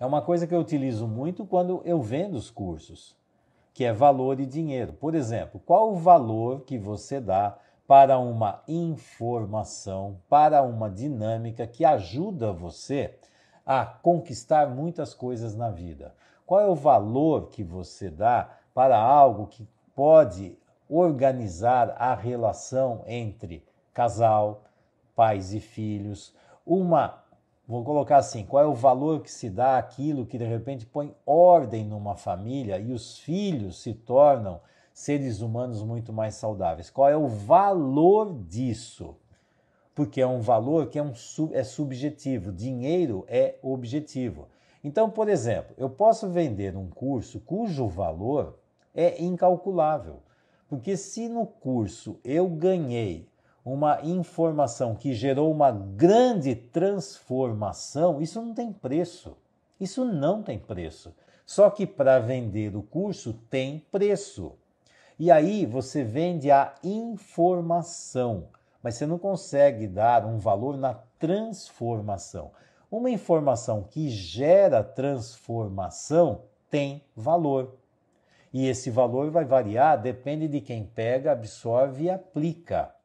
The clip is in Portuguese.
É uma coisa que eu utilizo muito quando eu vendo os cursos, que é valor e dinheiro. Por exemplo, qual o valor que você dá para uma informação, para uma dinâmica que ajuda você a conquistar muitas coisas na vida? Qual é o valor que você dá para algo que pode organizar a relação entre casal, pais e filhos, uma vou colocar assim, qual é o valor que se dá aquilo que de repente põe ordem numa família e os filhos se tornam seres humanos muito mais saudáveis? Qual é o valor disso? Porque é um valor que é, um, é subjetivo, dinheiro é objetivo. Então, por exemplo, eu posso vender um curso cujo valor é incalculável. Porque se no curso eu ganhei uma informação que gerou uma grande transformação, isso não tem preço. Isso não tem preço. Só que para vender o curso tem preço. E aí você vende a informação, mas você não consegue dar um valor na transformação. Uma informação que gera transformação tem valor. E esse valor vai variar, depende de quem pega, absorve e aplica.